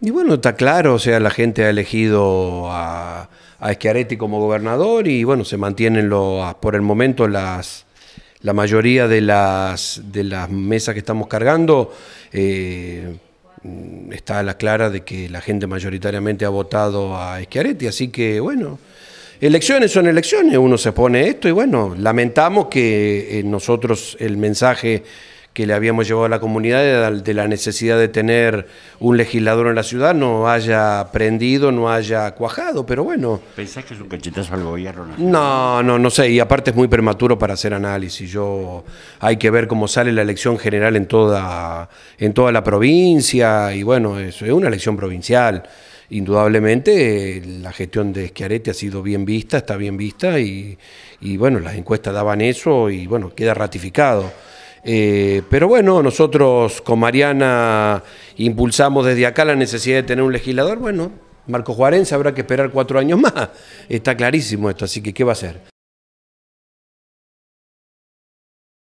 Y bueno, está claro, o sea, la gente ha elegido a, a Schiaretti como gobernador y bueno, se mantienen los, por el momento las, la mayoría de las, de las mesas que estamos cargando. Eh, está a la clara de que la gente mayoritariamente ha votado a Schiaretti, así que bueno, elecciones son elecciones, uno se pone esto y bueno, lamentamos que eh, nosotros el mensaje que le habíamos llevado a la comunidad de la necesidad de tener un legislador en la ciudad no haya prendido, no haya cuajado, pero bueno. ¿Pensás que es un cachetazo al gobierno? No, no, no sé, y aparte es muy prematuro para hacer análisis. Yo hay que ver cómo sale la elección general en toda, en toda la provincia, y bueno, es, una elección provincial. Indudablemente la gestión de Esquiarete ha sido bien vista, está bien vista, y, y bueno, las encuestas daban eso y bueno, queda ratificado. Eh, pero bueno, nosotros con Mariana impulsamos desde acá la necesidad de tener un legislador. Bueno, Marco Juarense habrá que esperar cuatro años más. Está clarísimo esto, así que ¿qué va a hacer?